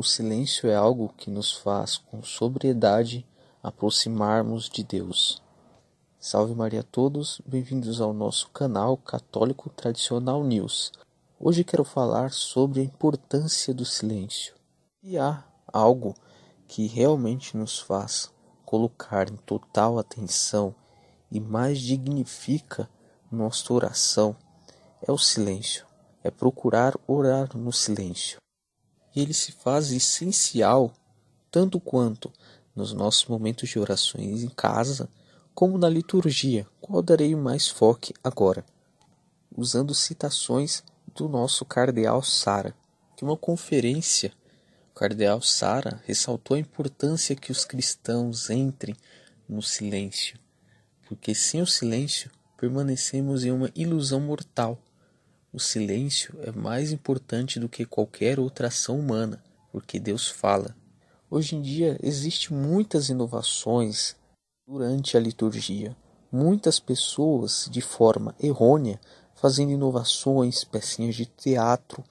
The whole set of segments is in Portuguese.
O silêncio é algo que nos faz, com sobriedade, aproximarmos de Deus. Salve Maria a todos, bem-vindos ao nosso canal Católico Tradicional News. Hoje quero falar sobre a importância do silêncio. E há algo que realmente nos faz colocar em total atenção e mais dignifica nossa oração é o silêncio, é procurar orar no silêncio e ele se faz essencial tanto quanto nos nossos momentos de orações em casa, como na liturgia, qual darei mais foco agora, usando citações do nosso cardeal Sara, que uma conferência o cardeal Sara ressaltou a importância que os cristãos entrem no silêncio, porque sem o silêncio permanecemos em uma ilusão mortal o silêncio é mais importante do que qualquer outra ação humana, porque Deus fala. Hoje em dia existem muitas inovações durante a liturgia. Muitas pessoas, de forma errônea, fazendo inovações, pecinhas de teatro,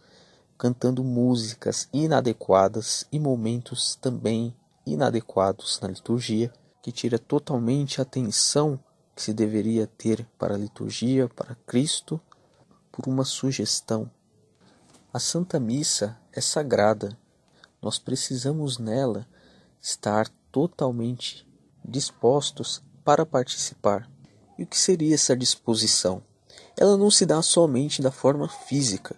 cantando músicas inadequadas e momentos também inadequados na liturgia, que tira totalmente a atenção que se deveria ter para a liturgia, para Cristo por uma sugestão. A Santa Missa é sagrada. Nós precisamos nela estar totalmente dispostos para participar. E o que seria essa disposição? Ela não se dá somente da forma física.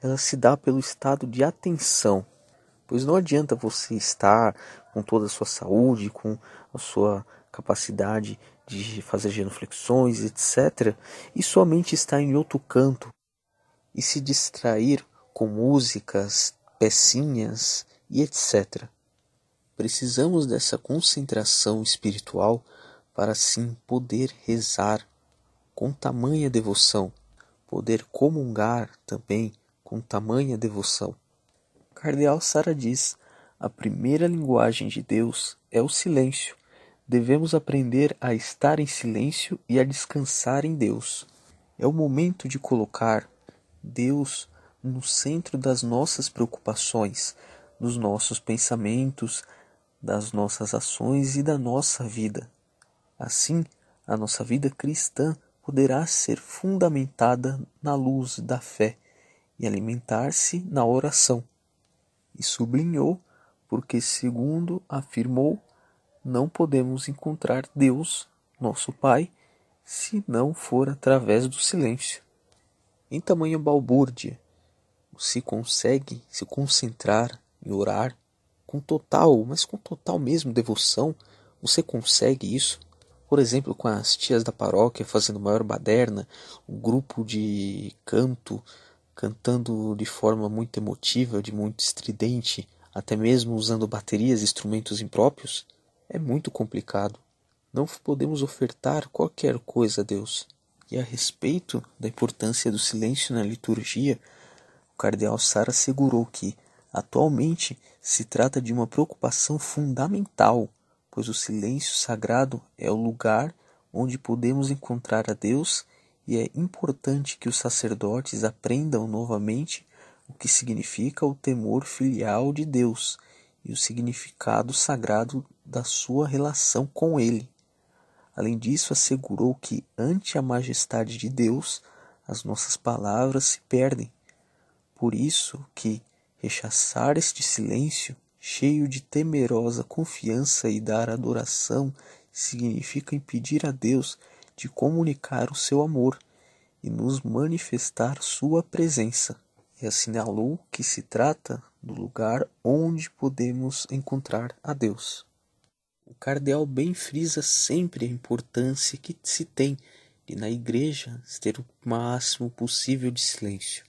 Ela se dá pelo estado de atenção. Pois não adianta você estar com toda a sua saúde, com a sua capacidade de fazer genuflexões, etc., e sua mente está em outro canto e se distrair com músicas, pecinhas e etc. Precisamos dessa concentração espiritual para sim poder rezar com tamanha devoção, poder comungar também com tamanha devoção. Cardeal Sara diz: a primeira linguagem de Deus é o silêncio. Devemos aprender a estar em silêncio e a descansar em Deus. É o momento de colocar Deus no centro das nossas preocupações, dos nossos pensamentos, das nossas ações e da nossa vida. Assim, a nossa vida cristã poderá ser fundamentada na luz da fé e alimentar-se na oração. E sublinhou, porque, segundo afirmou, não podemos encontrar Deus, nosso Pai, se não for através do silêncio. Em tamanha balbúrdia, se consegue se concentrar e orar com total, mas com total mesmo devoção, você consegue isso? Por exemplo, com as tias da paróquia fazendo maior baderna, um grupo de canto cantando de forma muito emotiva, de muito estridente, até mesmo usando baterias e instrumentos impróprios? É muito complicado. Não podemos ofertar qualquer coisa a Deus. E a respeito da importância do silêncio na liturgia, o cardeal Sara assegurou que, atualmente, se trata de uma preocupação fundamental, pois o silêncio sagrado é o lugar onde podemos encontrar a Deus e é importante que os sacerdotes aprendam novamente o que significa o temor filial de Deus e o significado sagrado da sua relação com ele. Além disso, assegurou que, ante a majestade de Deus, as nossas palavras se perdem. Por isso que rechaçar este silêncio, cheio de temerosa confiança e dar adoração, significa impedir a Deus de comunicar o seu amor e nos manifestar sua presença. E assinalou que se trata do lugar onde podemos encontrar a Deus. O cardeal bem frisa sempre a importância que se tem de na igreja ter o máximo possível de silêncio.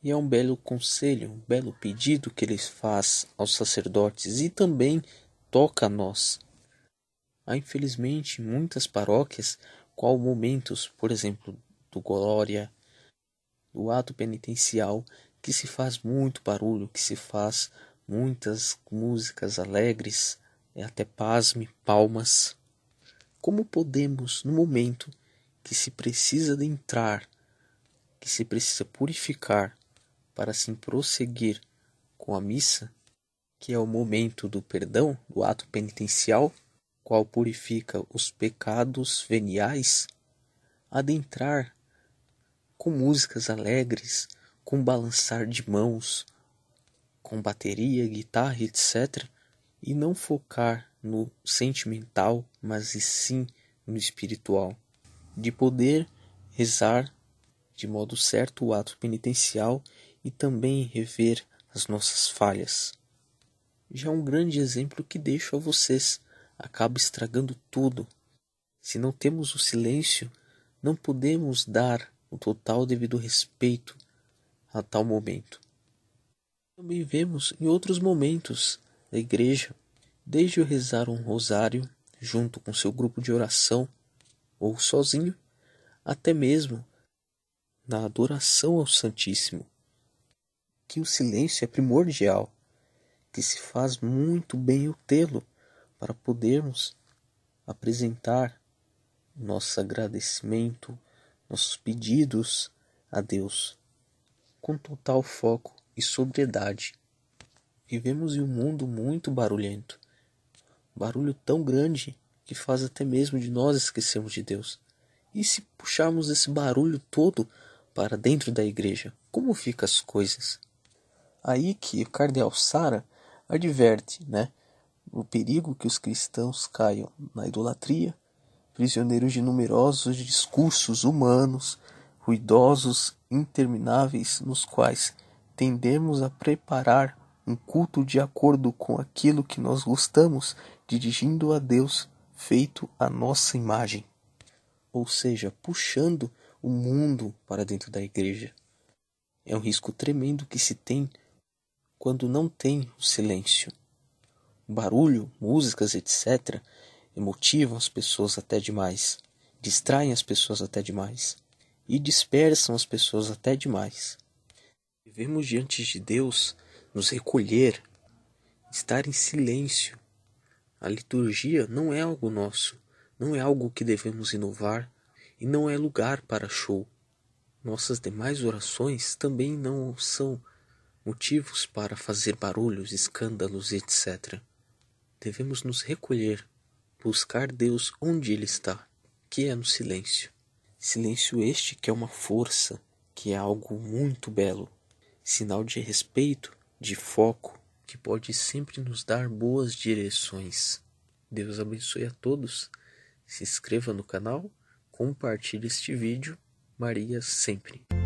E é um belo conselho, um belo pedido que eles faz aos sacerdotes e também toca a nós. Há infelizmente muitas paróquias qual momentos, por exemplo, do glória, do ato penitencial, que se faz muito barulho, que se faz muitas músicas alegres, é até pasme, palmas. Como podemos, no momento que se precisa de entrar, que se precisa purificar, para assim prosseguir com a missa, que é o momento do perdão, do ato penitencial, qual purifica os pecados veniais, adentrar com músicas alegres, com balançar de mãos, com bateria, guitarra, etc., e não focar no sentimental, mas e sim no espiritual, de poder rezar de modo certo o ato penitencial e também rever as nossas falhas. Já um grande exemplo que deixo a vocês acaba estragando tudo. Se não temos o silêncio, não podemos dar o total devido respeito a tal momento. Também vemos em outros momentos da igreja, desde o rezar um rosário junto com seu grupo de oração ou sozinho, até mesmo na adoração ao Santíssimo. Que o silêncio é primordial, que se faz muito bem o tê-lo para podermos apresentar nosso agradecimento, nossos pedidos a Deus com total foco e sobriedade. Vivemos em um mundo muito barulhento. Barulho tão grande que faz até mesmo de nós esquecermos de Deus. E se puxarmos esse barulho todo para dentro da igreja, como ficam as coisas? Aí que o cardeal Sara adverte, né, o perigo que os cristãos caiam na idolatria, prisioneiros de numerosos discursos humanos, ruidosos intermináveis nos quais tendemos a preparar um culto de acordo com aquilo que nós gostamos, dirigindo a Deus feito à nossa imagem. Ou seja, puxando o mundo para dentro da igreja. É um risco tremendo que se tem quando não tem o silêncio. barulho, músicas, etc., emotivam as pessoas até demais, distraem as pessoas até demais e dispersam as pessoas até demais. Vivemos diante de Deus nos recolher, estar em silêncio. A liturgia não é algo nosso, não é algo que devemos inovar e não é lugar para show. Nossas demais orações também não são motivos para fazer barulhos, escândalos, etc. Devemos nos recolher, buscar Deus onde Ele está, que é no silêncio. Silêncio este que é uma força, que é algo muito belo, sinal de respeito de foco que pode sempre nos dar boas direções. Deus abençoe a todos. Se inscreva no canal, compartilhe este vídeo. Maria sempre.